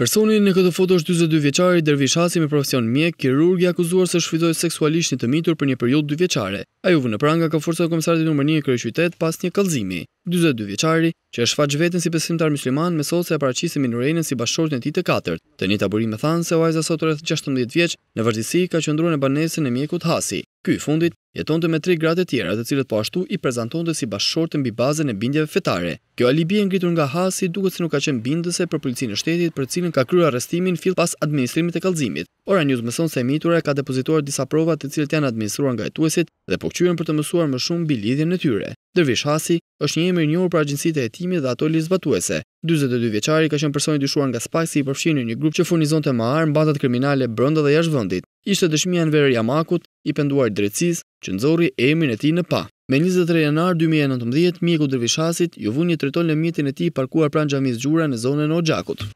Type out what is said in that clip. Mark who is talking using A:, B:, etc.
A: Personi në këtë foto është 42 vjeçari Dervish Hasi me profesion mjek, kirurg i akuzuar se shfrytëzoi seksualisht një të mitur për një periudhë 2 vjeçare. Ai u vënë pranga ka forca e komisarit numër 1 i qytet pas një kallëzimi. 42 vjeçari, që është faqë vetën si besimtar musliman, me sot se e paraqisë minorenën si bashkëshortin e tij të katërt. Tani taburi më se vajza sot rreth 16 vjeç, në vërtetësi ka qëndru në banesën e mjekut Hasi. Ky fundit jeton jetonte me tri gratë të tjera, të cilët po ashtu i të si bashkëshortë mbi bazën e bindjeve fetare. Kjo alibi e ngritur nga Hasi duket se nuk ka qenë bindëse për policinë e shtetit, për cilën ka kryer arrestimin fill pas administrimit të kallëzimit. Ora News mëson se emitura ka depozituar disa prova të cilët janë administruar nga hetuesit dhe po kryen për të mësuar më shumë mbi lidhjen e tyre. Dervish Hasi është një emër i njohur për agjencitë e hetimit dhe ato lizbatuese, 42 vjeçari ka qenë personi dyshuar nga si i përfshinë një grup që furnizonte me armë bazat kriminale brenda dhe jashtë vendit. Ishte dëshmia Enver Yamakut, i penduar drejtësisë, që nxorri emrin e tij në pa. Me 23 janar 2019, mjeku Dervishasit ju vuni një triton në mjetin e tij parkuar pranë xhamisë Gjura në zonën e Oxhakut.